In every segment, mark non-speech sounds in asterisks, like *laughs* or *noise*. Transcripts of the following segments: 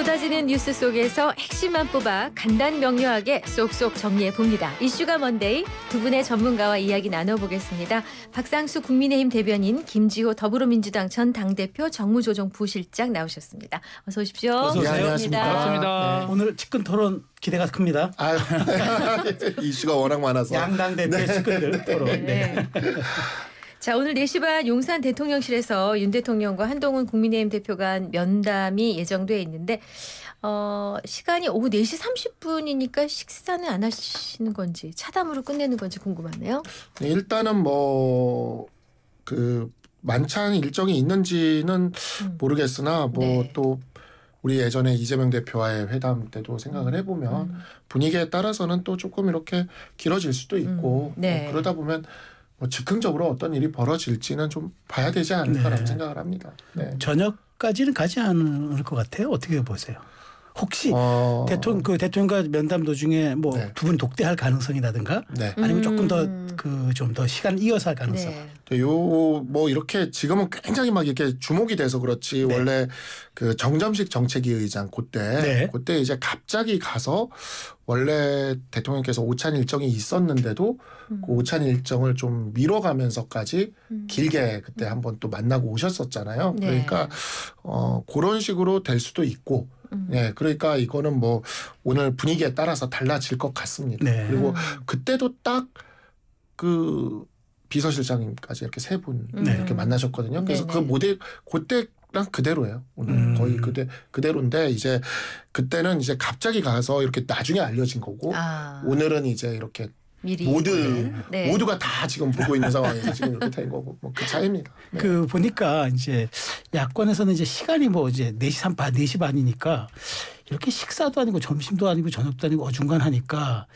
쏟아지는 뉴스 속에서 핵심만 뽑아 간단 명료하게 쏙쏙 정리해 봅니다. 이슈가 먼데이 두 분의 전문가와 이야기 나눠보겠습니다. 박상수 국민의힘 대변인 김지호 더불어민주당 전 당대표 정무조정 부실장 나오셨습니다. 어서 오십시오. 어서 오세요. 네, 반갑습니다. 반갑습니다. 네. 오늘 측근 토론 기대가 큽니다. *laughs* 이슈가 워낙 많아서 양당 대표 네. 측근들 토론. 네. 네. 자, 오늘 4시 반 용산 대통령실에서 윤 대통령과 한동훈 국민의힘 대표 간 면담이 예정돼 있는데 어, 시간이 오후 4시 30분이니까 식사는 안 하시는 건지 차담으로 끝내는 건지 궁금하네요. 네, 일단은 뭐 그 만찬 일정이 있는지는 음. 모르겠으나 뭐또 네. 우리 예전에 이재명 대표와의 회담 때도 생각을 해보면 음. 분위기에 따라서는 또 조금 이렇게 길어질 수도 있고 음. 네. 뭐 그러다 보면 뭐 즉흥적으로 어떤 일이 벌어질지는 좀 봐야 되지 않을까라는 네. 생각을 합니다. 네. 저녁까지는 가지 않을 것 같아요. 어떻게 보세요? 혹시 어... 대통령 그 대통령과 면담 도중에 뭐 두분 네. 독대할 가능성이라든가 네. 아니면 조금 더 그 좀더 음. 그 시간 이어서 할 가능성. 네. 요뭐 이렇게 지금은 굉장히 막 이렇게 주목이 돼서 그렇지 네. 원래 그 정점식 정책위 의장 그때 네. 그때 이제 갑자기 가서 원래 대통령께서 오찬 일정이 있었는데도 그 음. 그 오찬 일정을 좀 미뤄가면서까지 음. 길게 음. 그때 한번 또 만나고 오셨었잖아요. 네. 그러니까 어 그런 식으로 될 수도 있고. 음. 예, 그러니까 이거는 뭐 오늘 분위기에 따라서 달라질 것 같습니다. 네. 그리고 그때도 딱 그 비서실장님까지 이렇게 세분 음. 이렇게 네. 만나셨거든요. 그래서 그 네네. 그 모델 그때 랑 그대로예요. 오늘 음. 거의 그대 그대로인데 이제 그때는 이제 갑자기 가서 이렇게 나중에 알려진 거고 아. 오늘은 이제 이렇게 미리 모두 네. 네. 모두가 다 지금 보고 있는 상황에서 지금 이렇게 된 거고 뭐 그 차이입니다. 네. 그 보니까 이제 야권에서는 이제 시간이 뭐 이제 4시 반 4시 반이니까 이렇게 식사도 아니고 점심도 아니고 저녁도 아니고 어중간하니까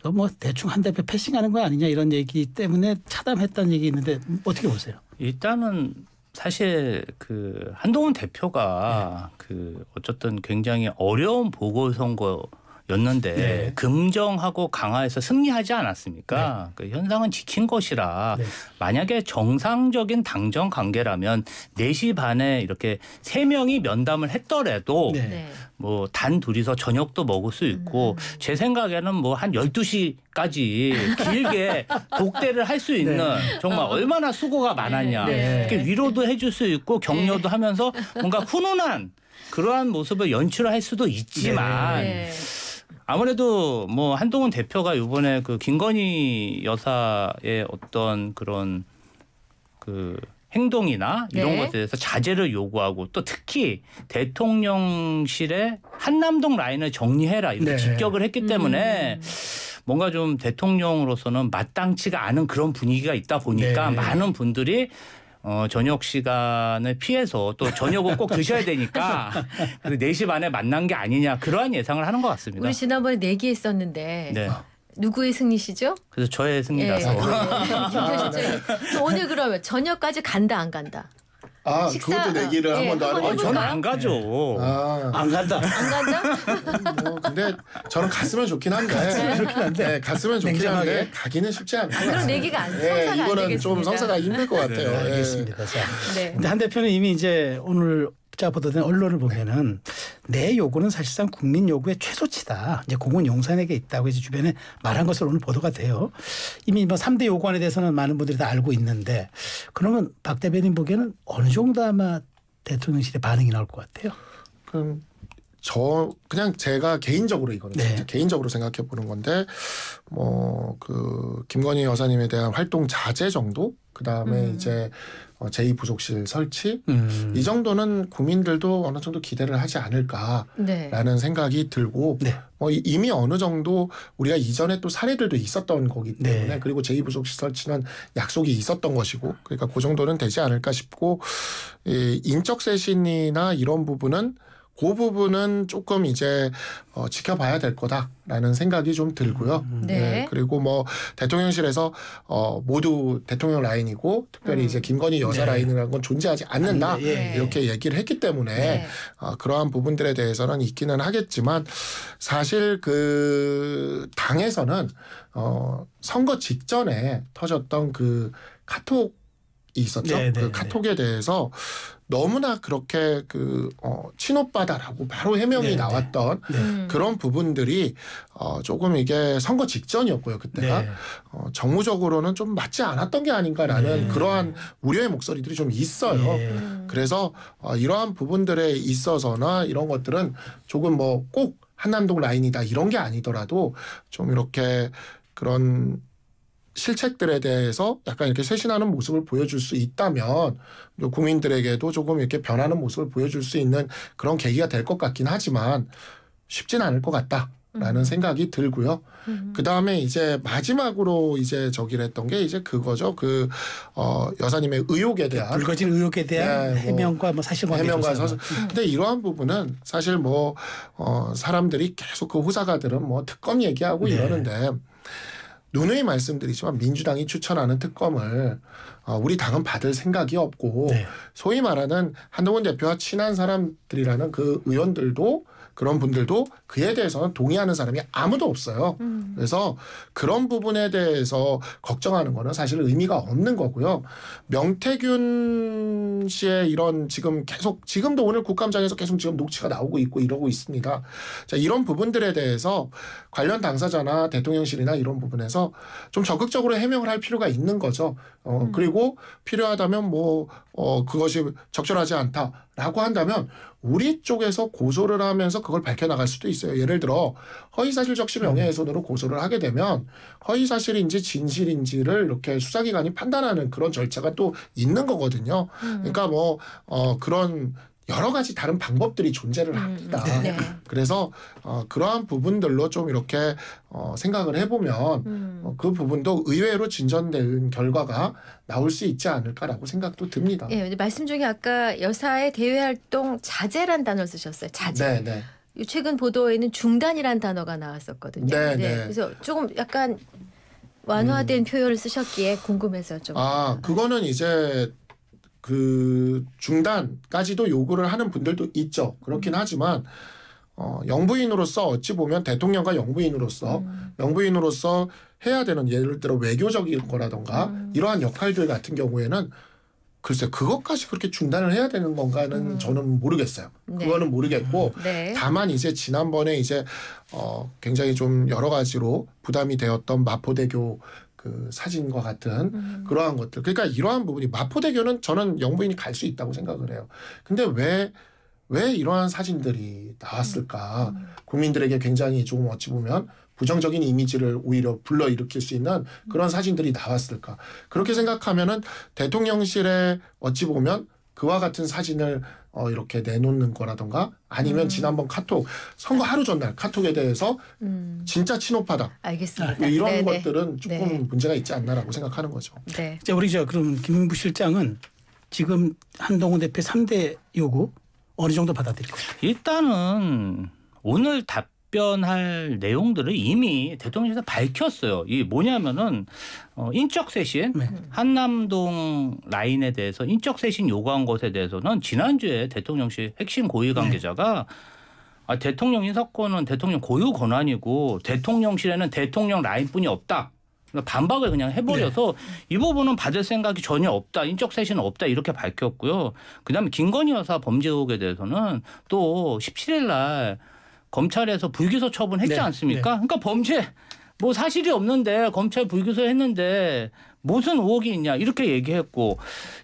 이거 뭐 대충 한 대표 패싱하는 거 아니냐 이런 얘기 때문에 차담했다는 얘기 있는데 어떻게 보세요? 일단은 사실 그 한동훈 대표가 네. 그 어쨌든 굉장히 어려운 보궐선거 였는데 네. 금정하고 강화해서 승리하지 않았습니까? 네. 그 현상은 지킨 것이라 네. 만약에 정상적인 당정 관계라면 4시 반에 이렇게 세 명이 면담을 했더라도 네. 네. 뭐단 둘이서 저녁도 먹을 수 있고 음. 제 생각에는 뭐 한 12시까지 길게 *laughs* 독대를 할 수 있는 정말 얼마나 수고가 많았냐. 이렇게 위로도 해줄 수 있고 격려도 하면서 뭔가 훈훈한 그러한 모습을 연출할 수도 있지만 아무래도 뭐 한동훈 대표가 이번에 그 김건희 여사의 어떤 그런 그 행동이나 이런 네. 것에 대해서 자제를 요구하고 또 특히 대통령실에 한남동 라인을 정리해라 이렇게 네. 직격을 했기 때문에 음. 뭔가 좀 대통령으로서는 마땅치가 않은 그런 분위기가 있다 보니까 네. 많은 분들이 어, 저녁 시간을 피해서 또 저녁을 꼭 드셔야 되니까 4시 *laughs* 반에 그 만난 게 아니냐 그러한 예상을 하는 것 같습니다. 우리 지난번에 내기했었는데 네, 네. 누구의 승리시죠? 그래서 저의 승리라서. 예, 예, 예. 오늘 그러면 저녁까지 간다 안 간다? 아, 음, 식사- 그것도 내기를 어, 예, 한번 더 하는 한 저는 안 가죠. 아, 안 간다. 안 간다? 음, 뭐 근데 저는 갔으면 좋긴 한데. 갔으면 좋긴 한데. 네, 갔으면 좋긴 냉정하게. 가기는 쉽지 않고. 아, 그런 얘기가 안- 예, 네, 성가안 이거는 좀되 성사가 힘들 것 네, 같아요. 예. 알겠습니다. 자, 네. 근데 한 대표는 이미 이제 오늘 자 보도된 언론을 보면은 내 요구는 사실상 국민 요구의 최소치다. 이제 공은 용산에게 있다고 이제 주변에 말한 것으로 오늘 보도가 돼요. 이미 뭐 3대 요구안에 대해서는 많은 분들이 다 알고 있는데 그러면 박 대변인 보기에는 어느 정도 아마 대통령실의 반응이 나올 것 같아요. 그럼 저 그냥 제가 개인적으로 이거는 네. 개인적으로 생각해 보는 건데 뭐 그 김건희 여사님에 대한 활동 자제 정도 그다음에 음. 이제 어, 제2부속실 설치 음. 이 정도는 국민들도 어느 정도 기대를 하지 않을까라는 네. 생각이 들고 네. 뭐 이미 어느 정도 우리가 이전에 또 사례들도 있었던 거기 네. 때문에 네. 그리고 제2부속실 설치는 약속이 있었던 것이고 그러니까 그 정도는 되지 않을까 싶고 이 인적 쇄신이나 이런 부분은 그 부분은 조금 이제 어, 지켜봐야 될 거다라는 생각이 좀 들고요. 네. 네. 그리고 뭐 대통령실에서 어, 모두 대통령 라인이고 특별히 음. 이제 김건희 여사 네. 라인이라는 건 존재하지 않는다 네. 이렇게 얘기를 했기 때문에 네. 어, 그러한 부분들에 대해서는 있기는 하겠지만 사실 그 당에서는 어, 선거 직전에 터졌던 그 카톡 이 있었죠. 네, 네, 그 네. 카톡에 네. 대해서 너무나 그렇게 그 어, 친오빠다라고 바로 해명이 네, 네. 나왔던 네. 음. 그런 부분들이 어, 조금 이게 선거 직전이었고요 그때가 네. 어, 정무적으로는 좀 맞지 않았던 게 아닌가라는 네. 그러한 우려의 목소리들이 좀 있어요. 네. 그래서 어, 이러한 부분들에 있어서나 이런 것들은 조금 뭐 꼭 한남동 라인이다 이런 게 아니더라도 좀 이렇게 그런 실책들에 대해서 약간 이렇게 쇄신하는 모습을 보여줄 수 있다면 국민들에게도 조금 이렇게 변하는 모습을 보여줄 수 있는 그런 계기가 될 것 같긴 하지만 쉽진 않을 것 같다. 라는 음. 생각이 들고요. 음. 그 다음에 이제 마지막으로 이제 저기를 했던 게 이제 그거죠. 그, 어, 여사님의 의혹에 그 대한. 그 불거진 의혹에 대한 네, 뭐 해명과 뭐 사실 해명과 사실. 음. 근데 이러한 부분은 사실 뭐, 어, 사람들이 계속 그 호사가들은 뭐 특검 얘기하고 네. 이러는데 누누이 말씀드리지만 민주당이 추천하는 특검을 어, 우리 당은 받을 생각이 없고 네. 소위 말하는 한동훈 대표와 친한 사람들이라는 그 의원들도 그런 분들도 그에 대해서는 동의하는 사람이 아무도 없어요. 음. 그래서 그런 부분에 대해서 걱정하는 거는 사실 의미가 없는 거고요. 명태균 씨의 이런 지금 계속 지금도 오늘 국감장에서 계속 지금 녹취가 나오고 있고 이러고 있습니다. 자, 이런 부분들에 대해서 관련 당사자나 대통령실이나 이런 부분에서 좀 적극적으로 해명을 할 필요가 있는 거죠. 어, 음. 그리고 필요하다면 뭐 어, 그것이 적절하지 않다. 라고 한다면 우리 쪽에서 고소를 하면서 그걸 밝혀나갈 수도 있어요. 예를 들어 허위사실적시 명예훼손으로 음. 고소를 하게 되면 허위사실인지 진실인지를 이렇게 수사기관이 판단하는 그런 절차가 또 있는 거거든요. 음. 그러니까 뭐 어, 그런 여러 가지 다른 방법들이 존재를 음, 음. 합니다. 음, 네. 그래서 어, 그러한 부분들로 좀 이렇게 어, 생각을 해보면 음. 어, 그 부분도 의외로 진전된 결과가 나올 수 있지 않을까라고 생각도 듭니다. 예, 네, 말씀 중에 아까 여사의 대외 활동 자제란 단어를 쓰셨어요. 자제. 네, 네. 최근 보도에는 중단이란 단어가 나왔었거든요. 네, 네. 그래서 조금 약간 완화된 음. 표현을 쓰셨기에 궁금해서 좀. 아, 그거는 이제 그 중단까지도 요구를 하는 분들도 있죠. 그렇긴 음. 하지만 어, 영부인으로서 어찌 보면 대통령과 영부인으로서 음. 영부인으로서 해야 되는 예를 들어 외교적인 거라던가 음. 이러한 역할들 같은 경우에는 글쎄 그것까지 그렇게 중단을 해야 되는 건가는 음. 저는 모르겠어요. 네. 그거는 모르겠고 음. 네. 다만 이제 지난번에 이제 어 굉장히 좀 여러 가지로 부담이 되었던 마포대교 그 사진과 같은 음. 그러한 것들. 그러니까 이러한 부분이 마포대교는 저는 영부인이 갈 수 있다고 생각을 해요. 근데 왜, 왜 이러한 사진들이 나왔을까? 음. 음. 국민들에게 굉장히 조금 어찌 보면 부정적인 이미지를 오히려 불러일으킬 수 있는 그런 음. 사진들이 나왔을까. 그렇게 생각하면은 대통령실에 어찌 보면 그와 같은 사진을 어, 이렇게 내놓는 거라던가 아니면 음. 지난번 카톡 선거 하루 전날 카톡에 대해서 음. 진짜 친오파다. 알겠습니다. 뭐 이런 네네. 네. 것들은 네. 조금 네. 문제가 있지 않나라고 생각하는 거죠. 네. 자, 우리 저 그럼 김문부 실장은 지금 한동훈 대표 3대 요구 어느 정도 받아들이고? 일단은 오늘 답 답변할 내용들을 이미 대통령실에서 밝혔어요. 이 뭐냐면은 어, 인적 쇄신 네. 한남동 라인에 대해서 인적 쇄신 요구한 것에 대해서는 지난주에 대통령실 핵심 고위 관계자가 네. 아, 대통령 인사권은 대통령 고유 권한이고 대통령실에는 대통령 라인뿐이 없다. 그러니까 반박을 그냥 해버려서 네. 이 부분은 받을 생각이 전혀 없다. 인적 쇄신은 없다. 이렇게 밝혔고요. 그다음에 김건희 여사 범죄 의혹에 대해서는 또 17일 날 검찰에서 불기소 처분했지 네. 않습니까? 네. 그러니까 범죄 뭐 사실이 없는데 검찰 불기소했는데 무슨 의혹이 있냐 이렇게 얘기했고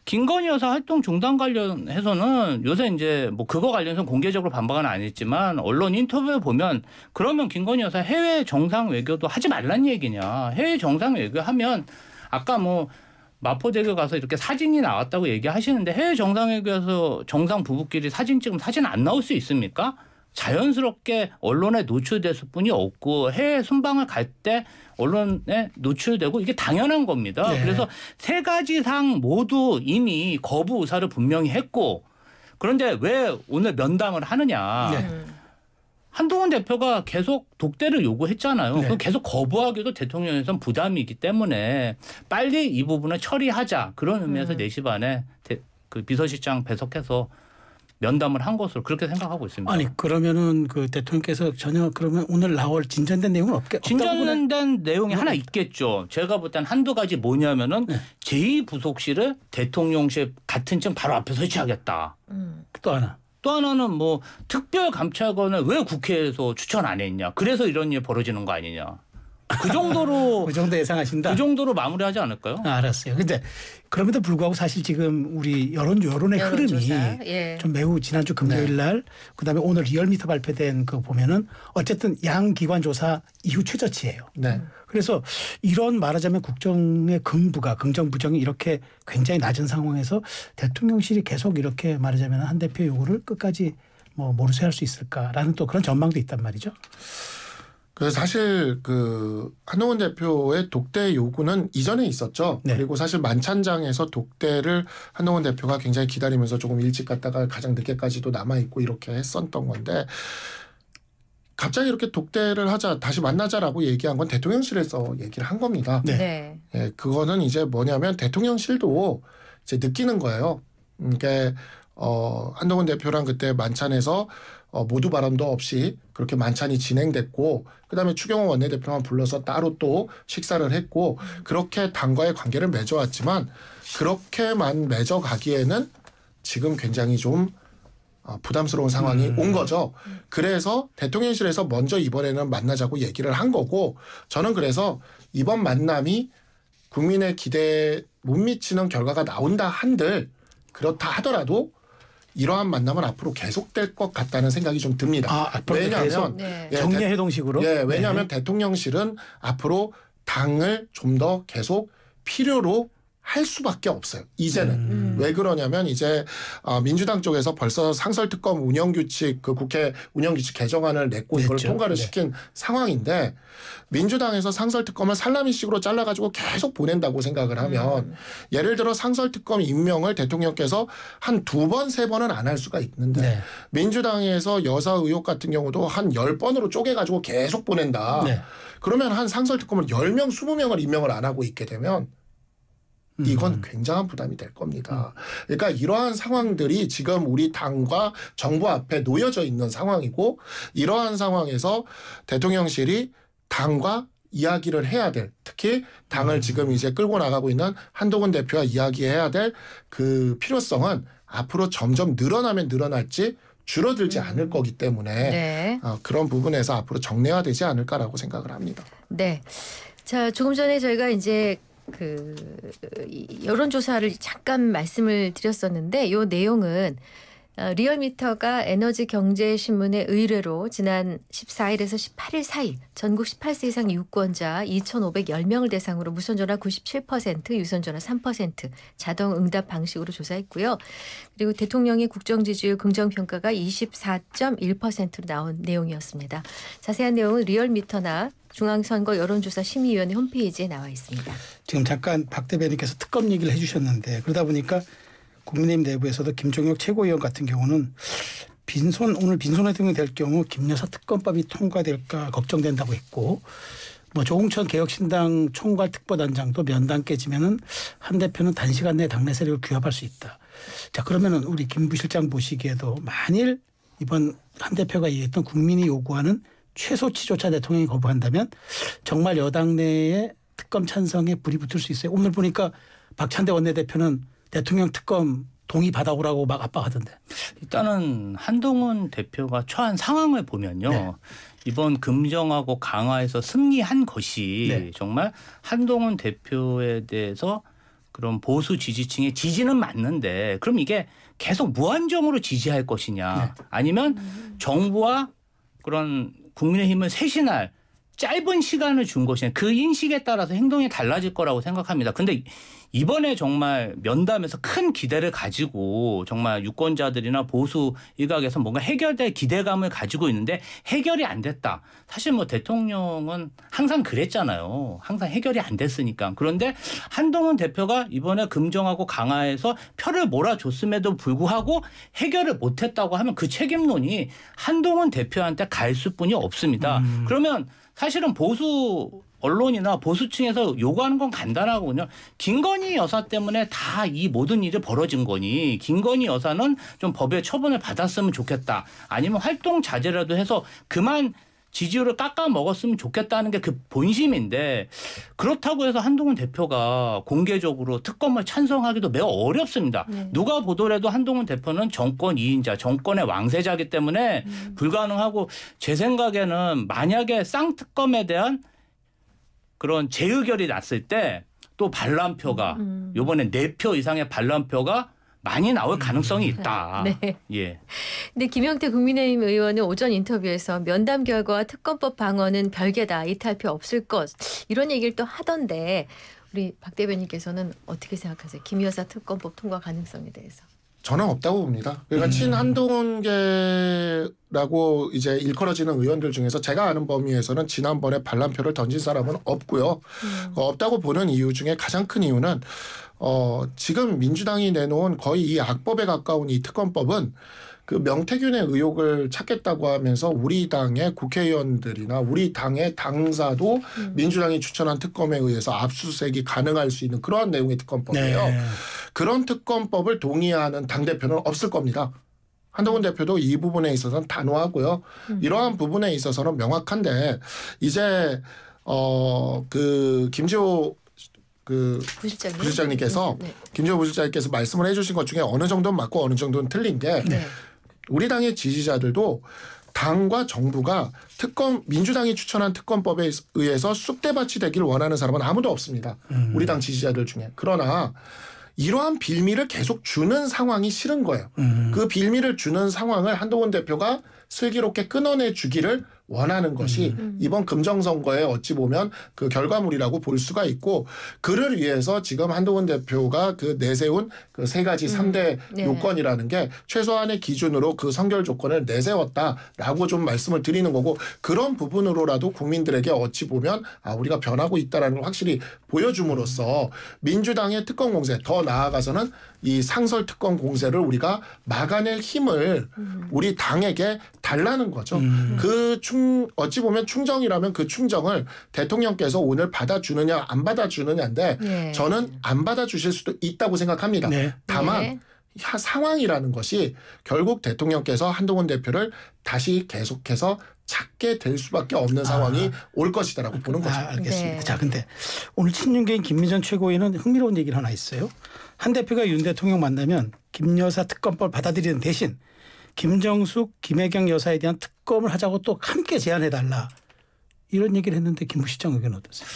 김건희 여사 활동 중단 관련해서는 요새 이제 뭐 그거 관련해서 공개적으로 반박은 안 했지만 언론 인터뷰에 보면 그러면 김건희 여사 해외 정상 외교도 하지 말란 얘기냐 해외 정상 외교하면 아까 뭐 마포대교 가서 이렇게 사진이 나왔다고 얘기하시는데 해외 정상 외교에서 정상 부부끼리 사진 찍으면 사진 안 나올 수 있습니까? 자연스럽게 언론에 노출됐을 뿐이 없고 해외 순방을 갈 때 언론에 노출되고 이게 당연한 겁니다. 네. 그래서 세 가지 상 모두 이미 거부 의사를 분명히 했고 그런데 왜 오늘 면담을 하느냐. 네. 한동훈 대표가 계속 독대를 요구했잖아요. 네. 계속 거부하기도 대통령에선 부담이기 때문에 빨리 이 부분을 처리하자 그런 의미에서 음. 4시 반에 대, 그 비서실장 배석해서 면담을 한 것으로 그렇게 생각하고 있습니다. 아니 그러면은 그 대통령께서 전혀 그러면 오늘 나올 진전된 내용은 없겠 진전된 내용이 네. 하나 있겠죠. 제가 볼땐 한두 가지 뭐냐면은 네. 제2 부속실을 대통령실 같은 층 바로 앞에 설치하겠다. 음. 또 하나. 또 하나는 뭐 특별 감찰관을 왜 국회에서 추천 안 했냐. 그래서 이런 일이 벌어지는 거 아니냐. 그 정도로 *laughs* 그 정도 예상하신다. 그 정도로 마무리하지 않을까요? 아, 알았어요. 근데 그럼에도 불구하고 사실 지금 우리 여론 여론의 흐름이 예. 좀 매우 지난주 금요일 네. 날 네. 그다음에 오늘 리얼미터 발표된 그 보면은 어쨌든 양 기관 조사 이후 최저치예요. 네. 그래서 이런 말하자면 국정의 긍부가 긍정 부정이 이렇게 굉장히 낮은 상황에서 대통령실이 계속 이렇게 말하자면 한 대표 요구를 끝까지 뭐 모르쇠 할수 있을까라는 또 그런 전망도 있단 말이죠. 그래서 사실 그 한동훈 대표의 독대 요구는 이전에 있었죠. 네. 그리고 사실 만찬장에서 독대를 한동훈 대표가 굉장히 기다리면서 조금 일찍 갔다가 가장 늦게까지도 남아 있고 이렇게 했었던 건데 갑자기 이렇게 독대를 하자 다시 만나자라고 얘기한 건 대통령실에서 얘기를 한 겁니다. 네. 네. 예, 그거는 이제 뭐냐면 대통령실도 이제 느끼는 거예요. 그러니까 어 한동훈 대표랑 그때 만찬에서 어, 모두 발언도 없이 그렇게 만찬이 진행됐고 그다음에 추경호 원내대표만 불러서 따로 또 식사를 했고 그렇게 당과의 관계를 맺어왔지만 그렇게만 맺어가기에는 지금 굉장히 좀 어, 부담스러운 상황이 음. 온 거죠. 그래서 대통령실에서 먼저 이번에는 만나자고 얘기를 한 거고 저는 그래서 이번 만남이 국민의 기대에 못 미치는 결과가 나온다 한들 그렇다 하더라도 이러한 만남은 앞으로 계속될 것 같다는 생각이 좀 듭니다. 아, 왜냐하면 네. 예, 정례회동식으로. 예, 왜냐하면 네. 대통령실은 앞으로 당을 좀 더 계속 필요로 할 수밖에 없어요. 이제는 음. 음. 왜 그러냐면 이제 어, 민주당 쪽에서 벌써 상설특검 운영규칙 그 국회 운영규칙 개정안을 냈고 이걸 통과를 네. 시킨 상황인데 민주당에서 상설특검을 살라미식으로 잘라가지고 계속 보낸다고 생각을 하면 음. 예를 들어 상설특검 임명을 대통령께서 한 두 번 세 번은 안 할 수가 있는데 네. 민주당에서 여사 의혹 같은 경우도 한 열 번으로 쪼개가지고 계속 보낸다. 네. 그러면 한 상설특검을 열명 스무 명을 임명을 안 하고 있게 되면 음. 이건 굉장한 부담이 될 겁니다. 음. 그러니까 이러한 상황들이 지금 우리 당과 정부 앞에 놓여져 있는 상황이고 이러한 상황에서 대통령실이 당과 이야기를 해야 될 특히 당을 음. 지금 이제 끌고 나가고 있는 한동훈 대표와 이야기해야 될 그 필요성은 앞으로 점점 늘어나면 늘어날지 줄어들지 음. 않을 거기 때문에 네. 어, 그런 부분에서 앞으로 정례화되지 않을까라고 생각을 합니다. 네. 자, 조금 전에 저희가 이제 그 여론조사를 잠깐 말씀을 드렸었는데 요 내용은 어, 리얼미터가 에너지 경제 신문의 의뢰로 지난 14일에서 18일 사이 전국 18세 이상 유권자 2,510명을 대상으로 무선 전화 97%, 유선 전화 3% 자동 응답 방식으로 조사했고요. 그리고 대통령의 국정 지지율 긍정 평가가 24.1%로 나온 내용이었습니다. 자세한 내용은 리얼미터나 중앙선거 여론조사 심의위원회 홈페이지에 나와 있습니다. 지금 잠깐 박 대변인께서 특검 얘기를 해주셨는데 그러다 보니까 국민의힘 내부에서도 김종혁 최고위원 같은 경우는 빈손 오늘 빈손 대통령이 될 경우 김여사 특검법이 통과될까 걱정된다고 했고 뭐 조홍천 개혁신당 총괄 특보단장도 면담 깨지면은 한 대표는 단시간 내 당내 세력을 규합할 수 있다. 자 그러면은 우리 김 부실장 보시기에도 만일 이번 한 대표가 이했던 국민이 요구하는 최소치조차 대통령이 거부한다면 정말 여당 내에 특검 찬성에 불이 붙을 수 있어요. 오늘 보니까 박찬대 원내대표는 대통령 특검 동의 받아오라고 막 압박하던데. 일단은 한동훈 대표가 처한 상황을 보면요. 네. 이번 금정하고 강화에서 승리한 것이 네. 정말 한동훈 대표에 대해서 그런 보수 지지층의 지지는 맞는데 그럼 이게 계속 무한정으로 지지할 것이냐 네. 아니면 정부와 그런 국민의힘을 쇄신할 짧은 시간을 준 것이 그 인식에 따라서 행동이 달라질 거라고 생각합니다. 근데 이번에 정말 면담에서 큰 기대를 가지고 정말 유권자들이나 보수 일각에서 뭔가 해결될 기대감을 가지고 있는데 해결이 안 됐다. 사실 뭐 대통령은 항상 그랬잖아요. 항상 해결이 안 됐으니까. 그런데 한동훈 대표가 이번에 금정하고 강화해서 표를 몰아줬음에도 불구하고 해결을 못했다고 하면 그 책임론이 한동훈 대표한테 갈 수뿐이 없습니다. 음. 그러면 사실은 보수 언론이나 보수층에서 요구하는 건 간단하군요. 김건희 여사 때문에 다 이 모든 일이 벌어진 거니 김건희 여사는 좀 법의 처분을 받았으면 좋겠다. 아니면 활동 자제라도 해서 그만 지지율을 깎아 먹었으면 좋겠다는 게 그 본심인데 그렇다고 해서 한동훈 대표가 공개적으로 특검을 찬성하기도 매우 어렵습니다. 네. 누가 보더라도 한동훈 대표는 정권 2인자, 정권의 왕세자기 때문에 음. 불가능하고 제 생각에는 만약에 쌍특검에 대한 그런 재의결이 났을 때 또 반란표가 음. 요번에 4표 이상의 반란표가 많이 나올 음. 가능성이 있다. *laughs* 네. 예. 근데 김영태 국민의힘 의원은 오전 인터뷰에서 면담 결과와 특검법 방어는 별개다. 이탈표 없을 것. 이런 얘기를 또 하던데 우리 박 대변인께서는 어떻게 생각하세요? 김 여사 특검법 통과 가능성에 대해서. 저는 없다고 봅니다. 그러니까 음. 친한동계라고 이제 일컬어지는 의원들 중에서 제가 아는 범위에서는 지난번에 반란표를 던진 사람은 없고요. 음. 그 없다고 보는 이유 중에 가장 큰 이유는 어, 지금 민주당이 내놓은 거의 이 악법에 가까운 이 특검법은 그 명태균의 의혹을 찾겠다고 하면서 우리 당의 국회의원들이나 우리 당의 당사도 음. 민주당이 추천한 특검에 의해서 압수수색이 가능할 수 있는 그러한 내용의 특검법이에요. 네. 그런 특검법을 동의하는 당대표는 없을 겁니다. 한동훈 대표도 이 부분에 있어서는 단호하고요. 음. 이러한 부분에 있어서는 명확한데 이제 어 그 김지호 그 부실장님? 부실장님께서 네, 네. 김정은 부실장님께서 말씀을 해주신 것 중에 어느 정도는 맞고 어느 정도는 틀린 게 네. 우리 당의 지지자들도 당과 정부가 특검 민주당이 추천한 특검법에 의해서 쑥대밭이 되기를 원하는 사람은 아무도 없습니다. 음. 우리 당 지지자들 중에 그러나 이러한 빌미를 계속 주는 상황이 싫은 거예요. 음. 그 빌미를 주는 상황을 한동훈 대표가 슬기롭게 끊어내 주기를 원하는 것이 음, 음. 이번 금정선거에 어찌 보면 그 결과물이라고 볼 수가 있고 그를 위해서 지금 한동훈 대표가 그 내세운 그 세 가지 음, 삼대 네. 요건이라는 게 최소한의 기준으로 그 선결 조건을 내세웠다라고 좀 말씀을 드리는 거고 그런 부분으로라도 국민들에게 어찌 보면 아 우리가 변하고 있다라는 걸 확실히 보여줌으로써 민주당의 특권 공세 더 나아가서는 이 상설 특권 공세를 우리가 막아낼 힘을 음. 우리 당에게 달라는 거죠. 음. 그충 어찌 보면 충정이라면 그 충정을 대통령께서 오늘 받아주느냐 안 받아주느냐인데 네. 저는 안 받아주실 수도 있다고 생각합니다. 네. 다만 네. 상황이라는 것이 결국 대통령께서 한동훈 대표를 다시 계속해서 작게 될 수밖에 없는 상황이 아, 올 것이다라고 보는 아, 거죠. 알겠습니다. 네. 자, 근데 오늘 친윤계인 김민전 최고위는 흥미로운 얘기를 하나 있어요. 한 대표가 윤 대통령 만나면 김여사 특검법 받아들이는 대신 김정숙, 김혜경 여사에 대한 특검을 하자고 또 함께 제안해 달라 이런 얘기를 했는데 김부시장 의견 어떠세요?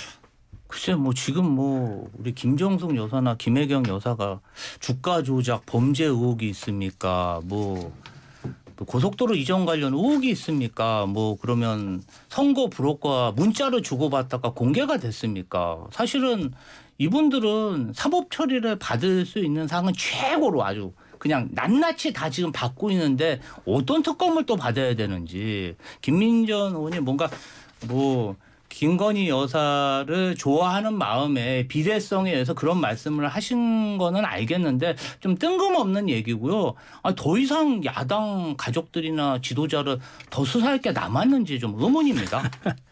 글쎄 뭐 지금 뭐 우리 김정숙 여사나 김혜경 여사가 주가 조작 범죄 의혹이 있습니까? 뭐 고속도로 이전 관련 의혹이 있습니까? 뭐 그러면 선거 브로커와 문자를 주고받다가 공개가 됐습니까? 사실은 이분들은 사법 처리를 받을 수 있는 상은 최고로 아주 그냥 낱낱이 다 지금 받고 있는데 어떤 특검을 또 받아야 되는지 김민전 의원이 뭔가 뭐 김건희 여사를 좋아하는 마음에 비례성에 의해서 그런 말씀을 하신 거는 알겠는데 좀 뜬금없는 얘기고요. 아, 더 이상 야당 가족들이나 지도자를 더 수사할 게 남았는지 좀 의문입니다. *laughs*